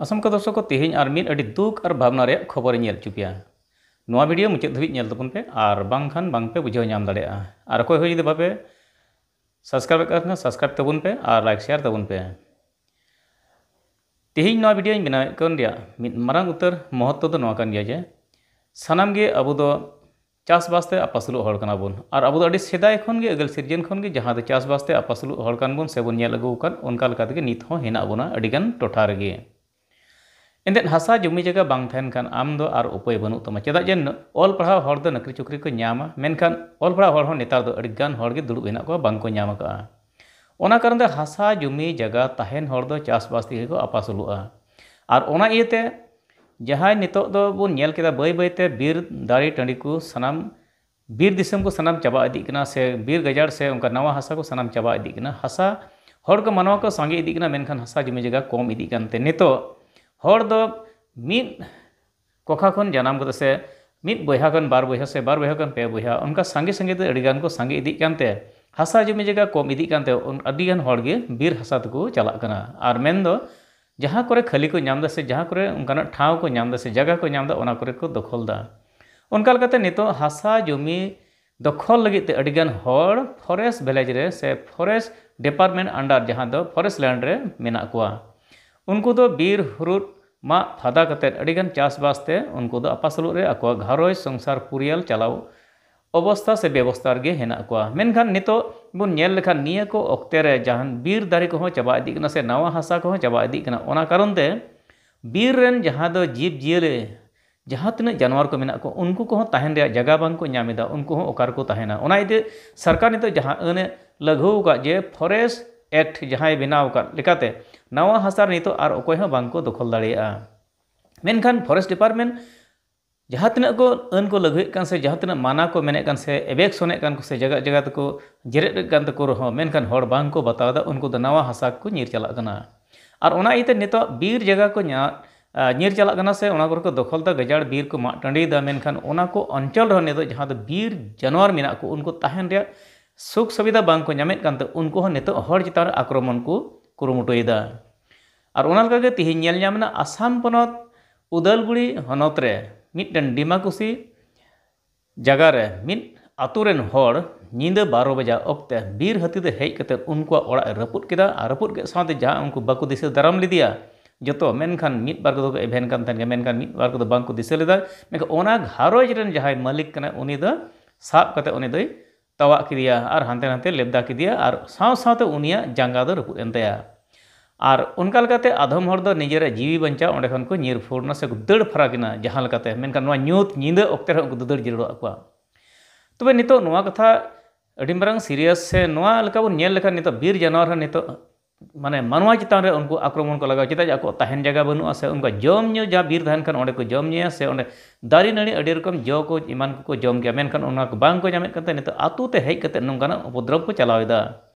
असम का दर्शक तेहेन और मिट्ट दुख और भावना खबर चुपे ना भिडियो मुचाद धाबीपन पे और बांखान बांपे बुझे नाम दर अको जी बापे सबसक्राइब करना सबसक्राइब तबन पे और लाइक शेयर तबन पे तेहे ना भिडियो बनाए उतर महत्व तो जे सामगे अब चाषबाते आपासलू हरकाना बन और अब सेदाय अगल सीजन खनगे जहाँ चाषबाते आपासलू हरकान बन से बन अगुन उनका नित हेना बोना टोटारे एंटे हसा जमी जगह बांगन आम उपाय बनू तमाम चेदा जान ऑल पढ़ा हर नौकरी चुकरी को मेखान ऑल पढ़ा नेतार दोगे दुड़ब हे बाम कारण हसा जमी जगह तहन चाषबास को आपासलूगा और इतने जहाँ नितोक बै बैते बीर दारी टी को सामान बीर दिसम को सामान चाबा से बीर गजार से नवा हसा को सामान चाबा हासा हर को मानवा को संगे इदी मेखान हसा जमी जगह कम इदी नित ᱦᱚᱲ ᱫᱚ ᱢᱤᱫ ᱠᱚᱠᱷᱟ ᱠᱷᱚᱱ ᱡᱟᱱᱟᱢ ᱠᱟᱛᱮ ᱥᱮ ᱢᱤᱫ ᱵᱚᱭᱦᱟ ᱠᱷᱚᱱ ᱵᱟᱨ ᱵᱚᱭᱦᱟ ᱥᱮ ᱵᱟᱨ ᱵᱚᱭᱦᱟ ᱠᱷᱚᱱ ᱯᱮ ᱵᱚᱭᱦᱟ ᱚᱱᱠᱟ ᱥᱟᱸᱜᱮ ᱥᱟᱸᱜᱮ ᱛᱮ ᱟᱹᱰᱤᱜᱟᱱ ᱠᱚ ᱥᱟᱸᱜᱮ ᱤᱫᱤᱜ ᱠᱟᱱᱛᱮ ᱦᱟᱥᱟ ᱡᱚᱢᱤ ᱡᱟᱭᱜᱟ ᱠᱚᱢ ᱤᱫᱤᱜ ᱠᱟᱱᱛᱮ ᱟᱹᱰᱤᱜᱟᱱ ᱦᱚᱲᱜᱮ ᱵᱤᱨ ᱦᱟᱥᱟ ᱛᱮᱠᱚ ᱪᱟᱞᱟᱜ ᱠᱟᱱᱟ ᱟᱨ ᱢᱮᱱᱫᱚ ᱡᱟᱦᱟᱸ ᱠᱚᱨᱮ ᱠᱷᱟᱹᱞᱤ ᱠᱚ ᱧᱟᱢ ᱮᱫᱟ ᱥᱮ ᱡᱟᱦᱟᱸ ᱠᱚᱨᱮ ᱚᱱᱠᱟᱱᱟᱜ ᱴᱷᱟᱶ ᱠᱚ ᱧᱟᱢ ᱮᱫᱟ ᱥᱮ ᱡᱟᱭᱜᱟ ᱠᱚ ᱧᱟᱢ ᱮᱫᱟ ᱚᱱᱟ ᱠᱚᱨᱮ ᱠᱚ ᱫᱚᱠᱷᱚᱞ ᱮᱫᱟ ᱚᱱᱠᱟ ᱞᱮᱠᱟᱛᱮ ᱱᱤᱛᱚᱜ ᱦᱟᱥᱟ ᱡᱚᱢᱤ ᱫᱚᱠᱷᱚᱞ ᱞᱟᱹᱜᱤᱫ ᱛᱮ ᱟᱹᱰᱤᱜᱟᱱ ᱦᱚᱲ ᱯᱷᱚᱨᱮᱥᱴ ᱵᱷᱤᱞᱮᱡᱽ ᱨᱮ ᱥᱮ ᱯᱷᱚᱨᱮᱥᱴ ᱰᱤᱯᱟᱨᱴᱢᱮᱱᱴ ᱟᱱᱰᱟᱨ ᱡᱟᱦᱟᱸ ᱫᱚ ᱯᱷᱚᱨᱮᱥᱴ ᱞᱮᱱᱰ ᱨᱮ ᱢᱮᱱᱟᱜ ᱠᱚᱣᱟ उनको दो तो बीर हुरूर मा फादा कतेन अडिगन चास बासते उनको दो तो अपासलु रे अकुआ घरोय संसार पुरियल चलाव अवस्था से व्यवस्था रे हेना अकुआ मेनखान नितो बुन नेल निये को ओक्ते रे बीर दारी को हो चबा से नवा हासा को चाबा चबा कारण ते बीर रेन जहां दो जीव जियले जहां तने जानवर को मेना को उनको को ताहन रे जगा बंग को उनको को ताहेना सरकार नितो जहां अने लघु का जे फॉरेस्ट एक्ट जहाँ बनावते नवा हासार नित और अको बाको दखल दिन फरेस्ट डिपार्टमेंट जहाँ तक को अन को लगे से जहाँ तक माना को मेने से एवेक्शन से जगह जगह तक जेरेगन तक रहा उनको नवा हासा को निर चलना और उनते नित बीर जगह को निर चलना से को दखलता गजाड़ बीर को माँ टाँडीदा मेखान अंचल रहा जहाँ बीर जानवर मेना उनको तहन ᱥᱩᱠ ᱥᱩᱵᱤᱫᱷᱟ ᱵᱟᱝᱠᱚ ᱧᱟᱢᱮᱫ ᱠᱟᱱᱛᱮ ᱩᱱᱠᱩ ᱦᱚᱸ ᱱᱤᱛᱚᱜ ᱦᱚᱲ ᱪᱮᱛᱟᱱ ᱨᱮ ᱟᱠᱨᱚᱢᱚᱱ ᱠᱚ ᱠᱩᱨᱩᱢᱩᱴᱩᱭᱮᱫᱟ ᱟᱨ ᱚᱱᱟ ᱞᱮᱠᱟᱜᱮ ᱛᱤᱦᱤᱧ ᱧᱮᱞ ᱧᱟᱢᱮᱱᱟ ᱟᱥᱟᱢ ᱯᱚᱱᱚᱛ ᱩᱫᱟᱞᱜᱩᱲᱤ ᱦᱚᱱᱚᱛ ᱨᱮ ᱢᱤᱫᱴᱮᱱ ᱰᱤᱢᱟᱠᱩᱥᱤ ᱡᱟᱭᱜᱟ ᱨᱮ ᱢᱤᱫ ᱟᱛᱳ ᱨᱮᱱ ᱦᱚᱲ ᱧᱤᱫᱟᱹ ᱵᱟᱨᱚ ᱵᱟᱡᱟᱜ ᱚᱠᱛᱮ ᱵᱤᱨ ᱦᱟᱹᱛᱤ ᱫᱚ ᱦᱮᱡ ᱠᱟᱛᱮᱫ ᱩᱱᱠᱩᱣᱟᱜ ᱚᱲᱟᱜ ᱮ ᱨᱟᱹᱯᱩᱫ ᱠᱮᱫᱟ ᱟᱨ ᱨᱟᱹᱯᱩᱫ ᱠᱮᱫ ᱥᱟᱶᱛᱮ ᱡᱟᱦᱟᱸ ᱩᱱᱠᱩ ᱵᱟᱠᱚ ᱫᱤᱥᱟᱹ ᱫᱟᱨᱟᱢ ᱞᱮᱫᱮᱭᱟ ᱡᱚᱛᱚ ᱢᱮᱱᱠᱷᱟᱱ ᱢᱤᱫ ᱵᱟᱨ ᱠᱚᱫᱚ ᱠᱚ ᱮᱵᱷᱮᱱ ᱠᱟᱱ ᱛᱟᱦᱮᱱ ᱜᱮᱭᱟ ᱢᱮᱱᱠᱷᱟᱱ ᱢᱤᱫ ᱵᱟᱨ ᱠᱚᱫᱚ ᱵᱟᱝᱠᱚ ᱫᱤᱥᱟᱹ ᱞᱮᱫᱟ ᱢᱮᱱᱠᱷᱟᱱ ᱚᱱᱟ ᱜᱷᱟᱨᱚᱸᱡᱽ ᱨᱮᱱ ᱡᱟᱦᱟᱸᱭ ᱢᱟᱹᱞᱤᱠ ᱠᱟᱱᱟᱭ ᱩᱱᱤ ᱫᱚ ᱥᱟᱵ ᱠᱟᱛᱮᱫ ᱩᱱᱤ ᱫᱚᱭ ᱛᱟᱣᱟᱜ ᱠᱮᱫᱮᱭᱟ ᱟᱨ ᱦᱟᱱᱛᱮ ᱱᱟᱛᱮ ᱞᱮᱵᱫᱟ ᱠᱮᱫᱮᱭᱟ ᱟᱨ ᱥᱟᱶ ᱥᱟᱶᱛᱮ ᱩᱱᱤᱭᱟᱜ ᱡᱟᱸᱜᱟ ᱫᱚ ᱨᱟᱹᱯᱩᱫ ᱮᱱ ᱛᱟᱭᱟ ᱟᱨ ᱚᱱᱠᱟ ᱞᱮᱠᱟᱛᱮ ᱟᱫᱷᱚᱢ ᱦᱚᱲ ᱫᱚ ᱱᱤᱡᱮᱨᱟᱜ ᱡᱤᱣᱤ ᱵᱟᱧᱪᱟᱣ ᱚᱸᱰᱮ ᱠᱷᱚᱱ ᱠᱚ ᱧᱤᱨ ᱯᱷᱩᱲᱱᱟ ᱥᱮ ᱫᱟᱹᱲ ᱯᱷᱟᱨᱟᱠᱮᱱᱟ ᱡᱟᱦᱟᱸ ᱞᱮᱠᱟᱛᱮ ᱢᱮᱱᱠᱷᱟᱱ ᱱᱚᱣᱟ ᱧᱩᱛ ᱧᱤᱫᱟᱹ ᱚᱠᱛᱮ ᱨᱮᱦᱚᱸ ᱩᱱᱠᱩ ᱫᱚ ᱫᱟᱹᱲ ᱡᱤᱨᱟᱹᱣ ᱟᱠᱚᱣᱟ ᱛᱚᱵᱮ ᱱᱤᱛᱚᱜ ᱱᱚᱣᱟ ᱠᱟᱛᱷᱟ ᱟᱹᱰᱤ ᱢᱟᱨᱟᱝ ᱥᱤᱨᱤᱭᱟᱥ ᱥᱮ ᱱᱚᱣᱟ ᱞᱮᱠᱟ ᱵᱚᱱ ᱧᱮᱞ ᱞᱮᱠᱷᱟᱱ ᱱᱤᱛᱚᱜ ᱵᱤᱨ ᱡᱟᱱᱣᱟᱨ ᱦᱚᱸ ᱱᱤᱛᱚᱜ ᱢᱟᱱᱮ ᱢᱟᱱᱣᱟ ᱪᱮᱛᱟᱱ ᱨᱮ ᱩᱱᱠᱩ ᱟᱠᱨᱚᱢᱚᱱ ᱠᱚ ᱞᱟᱜᱟᱣᱟ ᱪᱮᱫᱟᱜ ᱡᱮ ᱟᱠᱚᱣᱟᱜ ᱛᱟᱦᱮᱱ ᱡᱟᱭᱜᱟ ᱵᱟᱹᱱᱩᱜᱼᱟ ᱥᱮ ᱩᱱᱠᱩᱣᱟᱜ ᱡᱚᱢ ᱧᱩ ᱡᱟ ᱵᱤᱨ ᱛᱟᱦᱮᱱ ᱠᱷᱟᱱ ᱚᱸᱰᱮ ᱠᱚ ᱡᱚᱢ ᱧᱩᱭᱟ ᱥᱮ ᱚᱸᱰᱮ ᱫᱟᱨᱮ ᱱᱟᱹᱲᱤ ᱟᱹᱰᱤ ᱨᱚᱠᱚᱢ ᱡᱚ ᱠᱚ ᱮᱢᱟᱱ ᱠᱚᱠᱚ ᱡᱚᱢ ᱜᱮᱭᱟ ᱢᱮᱱᱠᱷᱟᱱ ᱚᱱᱟ ᱠᱚ ᱵᱟᱝᱠᱚ ᱧᱟᱢᱮᱫ ᱠᱟᱱᱛᱮ ᱱᱤᱛᱚᱜ ᱟᱛᱳ ᱛᱮ ᱦᱮᱡ ᱠᱟᱛᱮᱫ ᱱᱚᱝᱠᱟᱱᱟᱜᱩᱯᱚᱫᱨᱚᱵᱽ ᱠᱚ ᱪᱟᱞᱟᱣᱮᱫᱟ